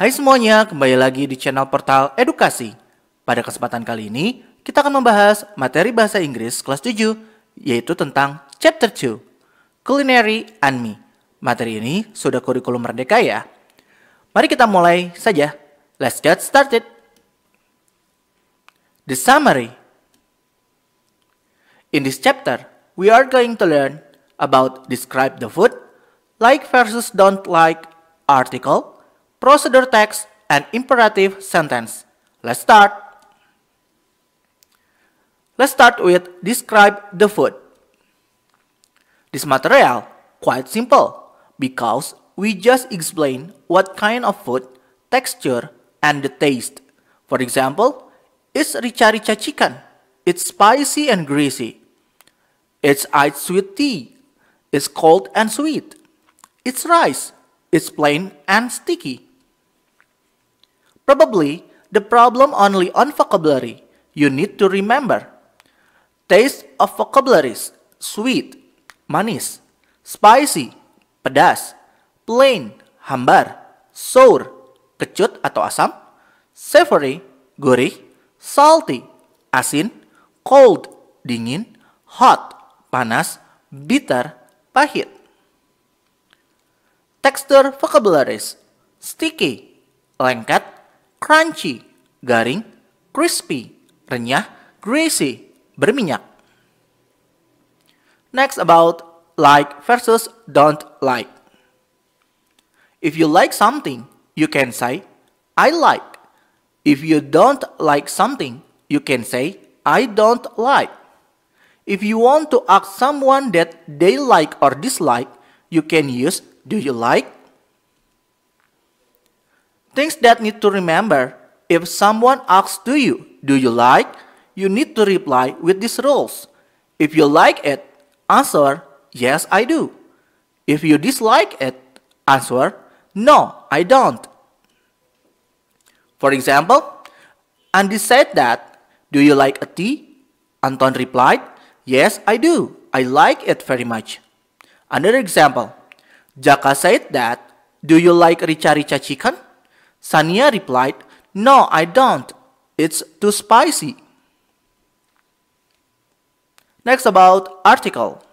Hai semuanya, kembali lagi di channel Portal Edukasi. Pada kesempatan kali ini, kita akan membahas materi bahasa Inggris kelas 7, yaitu tentang Chapter 2, Culinary and Me. Materi ini sudah kurikulum merdeka ya. Mari kita mulai saja. Let's get started. The summary. In this chapter, we are going to learn about describe the food, like versus don't like article, procedure text, and imperative sentence. Let's start. Let's start with describe the food. This material quite simple because we just explain what kind of food, texture, and the taste. For example, it's rica-rica chicken. It's spicy and greasy. It's iced sweet tea. It's cold and sweet. It's rice. It's plain and sticky. Probably, the problem only on vocabulary. You need to remember. Taste of vocabularies. Sweet, manis. Spicy, pedas. Plain, hambar. Sour, kecut atau asam. Savory, gurih. Salty, asin. Cold, dingin. Hot, panas. Bitter, pahit. Texture vocabularies. Sticky, lengket crunchy, garing, crispy, renyah, greasy, berminyak. Next about like versus don't like. If you like something, you can say, I like. If you don't like something, you can say, I don't like. If you want to ask someone that they like or dislike, you can use do you like Things that need to remember. If someone asks to you, do you like? You need to reply with these rules. If you like it, answer yes I do. If you dislike it, answer no I don't. For example, Andy said that, do you like a tea? Anton replied, yes I do. I like it very much. Another example, Jaka said that, do you like Richa Richa chicken? Sania replied, No, I don't. It's too spicy. Next about article.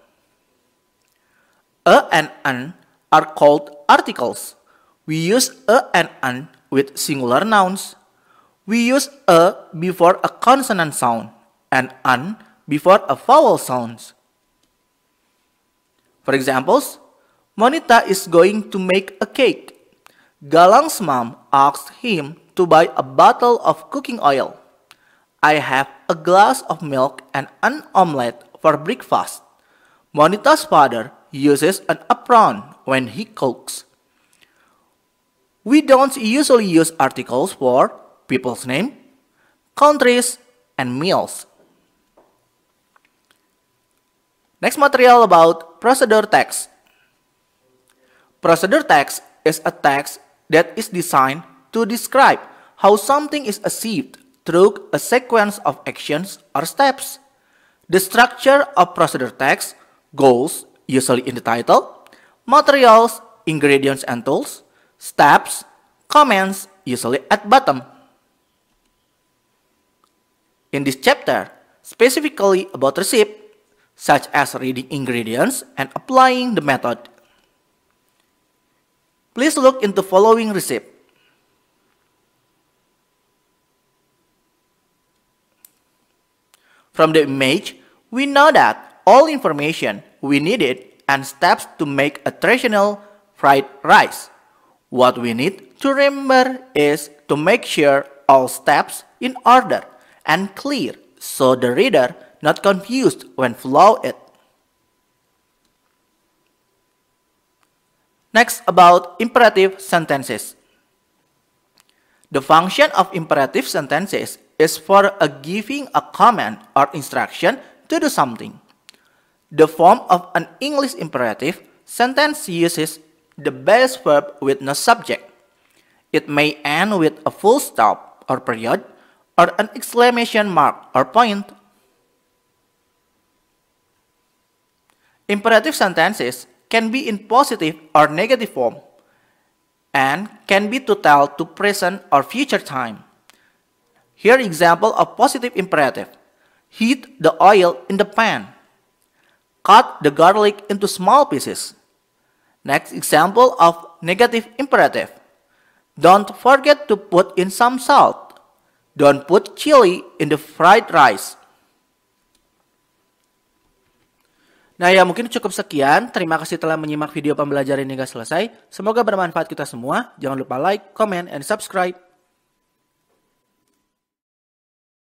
A and an are called articles. We use a and an with singular nouns. We use a before a consonant sound and an before a vowel sound. For examples, Monita is going to make a cake. Galang's mom asked him to buy a bottle of cooking oil. I have a glass of milk and an omelette for breakfast. Monita's father uses an apron when he cooks. We don't usually use articles for people's name, countries, and meals. Next material about procedure text. Procedure text is a text that is designed to describe how something is achieved through a sequence of actions or steps. The structure of procedure text, goals, usually in the title, materials, ingredients and tools, steps, comments, usually at bottom. In this chapter, specifically about recipe, such as reading ingredients and applying the method Please look in the following receipt. From the image, we know that all information we needed and steps to make a traditional fried rice. What we need to remember is to make sure all steps in order and clear so the reader not confused when follow it. Next, about imperative sentences. The function of imperative sentences is for a giving a command or instruction to do something. The form of an English imperative sentence uses the base verb with no subject. It may end with a full stop or period or an exclamation mark or point. Imperative sentences can be in positive or negative form and can be total to present or future time. Here example of positive imperative. Heat the oil in the pan. Cut the garlic into small pieces. Next example of negative imperative. Don't forget to put in some salt. Don't put chili in the fried rice. Nah ya mungkin cukup sekian. Terima kasih telah menyimak video pembelajaran hingga selesai. Semoga bermanfaat kita semua. Jangan lupa like, comment, and subscribe.